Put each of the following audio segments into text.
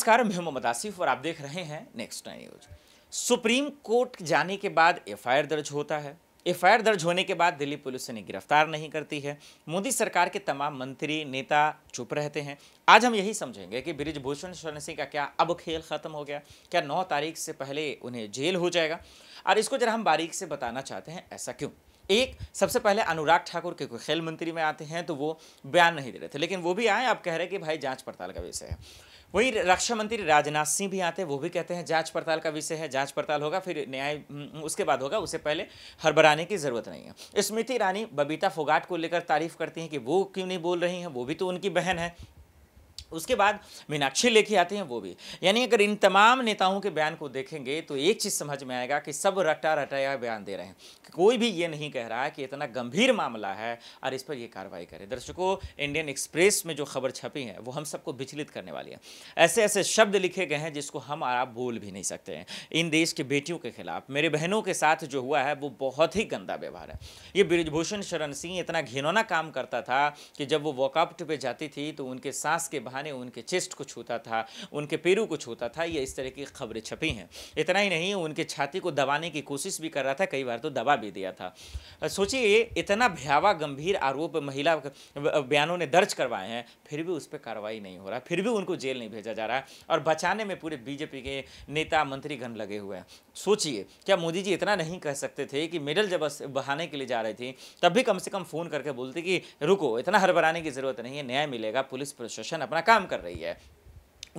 नमस्कार मैं मोहम्मद आसिफ और आप देख रहे हैं नेक्स्ट न्यूज सुप्रीम कोर्ट जाने के बाद एफआईआर दर्ज होता है एफआईआर दर्ज होने के बाद दिल्ली पुलिस उन्हें गिरफ्तार नहीं करती है मोदी सरकार के तमाम मंत्री नेता चुप रहते हैं आज हम यही समझेंगे कि ब्रिजभूषण शरण सिंह का क्या अब खेल खत्म हो गया क्या नौ तारीख से पहले उन्हें जेल हो जाएगा और इसको जरा हम बारीक से बताना चाहते हैं ऐसा क्यों एक सबसे पहले अनुराग ठाकुर के खेल मंत्री में आते हैं तो वो बयान नहीं दे रहे थे लेकिन वो भी आए आप कह रहे कि भाई जांच पड़ताल का विषय है वहीं रक्षा मंत्री राजनाथ सिंह भी आते हैं वो भी कहते हैं जांच पड़ताल का विषय है जांच पड़ताल होगा फिर न्याय हम्म, उसके बाद होगा उससे पहले हड़बड़ाने की जरूरत नहीं है स्मृति ईरानी बबीता फोगाट को लेकर तारीफ करती हैं कि वो क्यों नहीं बोल रही हैं वो भी तो उनकी बहन है उसके बाद मीनाक्षी लेके आते हैं वो भी यानी अगर इन तमाम नेताओं के बयान को देखेंगे तो एक चीज़ समझ में आएगा कि सब रटा रटाया बयान दे रहे हैं कोई भी ये नहीं कह रहा है कि इतना गंभीर मामला है और इस पर यह कार्रवाई करे दर्शकों इंडियन एक्सप्रेस में जो खबर छपी है वो हम सबको विचलित करने वाली है ऐसे ऐसे शब्द लिखे गए हैं जिसको हम आप बोल भी नहीं सकते हैं इन देश के बेटियों के खिलाफ मेरे बहनों के साथ जो हुआ है वो बहुत ही गंदा व्यवहार है ये ब्रिजभूषण शरण सिंह इतना घिनौना काम करता था कि जब वो वॉकआउट पर जाती थी तो उनके सांस के बहाने ने उनके चेस्ट को छूता था उनके पेरू को छूता था यह इस तरह की खबरें छपी हैं इतना ही नहीं उनके छाती को दबाने की कोशिश भी कर रहा था कई बार तो दबा भी दिया था सोचिए इतना भयावह गंभीर आरोप महिला बयानों ने दर्ज करवाए हैं फिर भी उस पर कार्रवाई नहीं हो रहा फिर भी उनको जेल नहीं भेजा जा रहा और बचाने में पूरे बीजेपी के नेता मंत्रीगण लगे हुए हैं सोचिए क्या मोदी जी इतना नहीं कह सकते थे कि मेडल जब बहाने के लिए जा रहे थी तब भी कम से कम फ़ोन करके बोलते कि रुको इतना हड़बड़ाने की ज़रूरत नहीं है न्याय मिलेगा पुलिस प्रशासन अपना काम कर रही है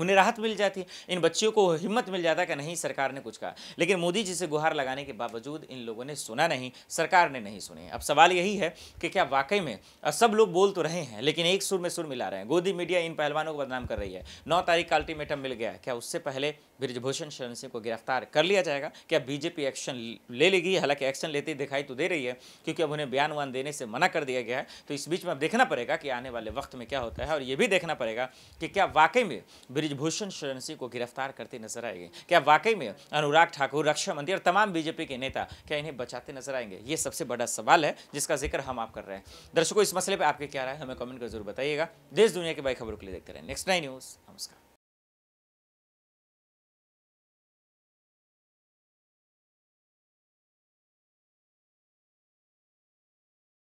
उन्हें राहत मिल जाती है इन बच्चियों को हिम्मत मिल जाता कि नहीं सरकार ने कुछ कहा लेकिन मोदी जी से गुहार लगाने के बावजूद इन लोगों ने सुना नहीं सरकार ने नहीं सुने अब सवाल यही है कि क्या वाकई में सब लोग बोल तो रहे हैं लेकिन एक सुर में सुर मिला रहे हैं गोदी मीडिया इन पहलवानों को बदनाम कर रही है नौ तारीख का अल्टीमेटम मिल गया क्या उससे पहले ब्रिजभूषण शरण सिंह को गिरफ्तार कर लिया जाएगा क्या बीजेपी एक्शन ले लेगी हालांकि एक्शन लेती दिखाई तो दे रही है क्योंकि अब उन्हें बयान वान देने से मना कर दिया गया है तो इस बीच में अब देखना पड़ेगा कि आने वाले वक्त में क्या होता है और ये भी देखना पड़ेगा कि क्या वाकई में ब्रिजभूषण शरण सिंह को गिरफ्तार करते नजर आएंगे क्या वाकई में अनुराग ठाकुर रक्षा मंत्री और तमाम बीजेपी के नेता क्या इन्हें बचाते नजर आएंगे ये सबसे बड़ा सवाल है जिसका जिक्र हम आप कर रहे हैं दर्शकों इस मसले पर आपके क्या राय हमें कमेंट कर जरूर बताइएगा देश दुनिया की बाई खबरों के लिए देखते रहे नेक्स्ट नाइन न्यूज़ नमस्कार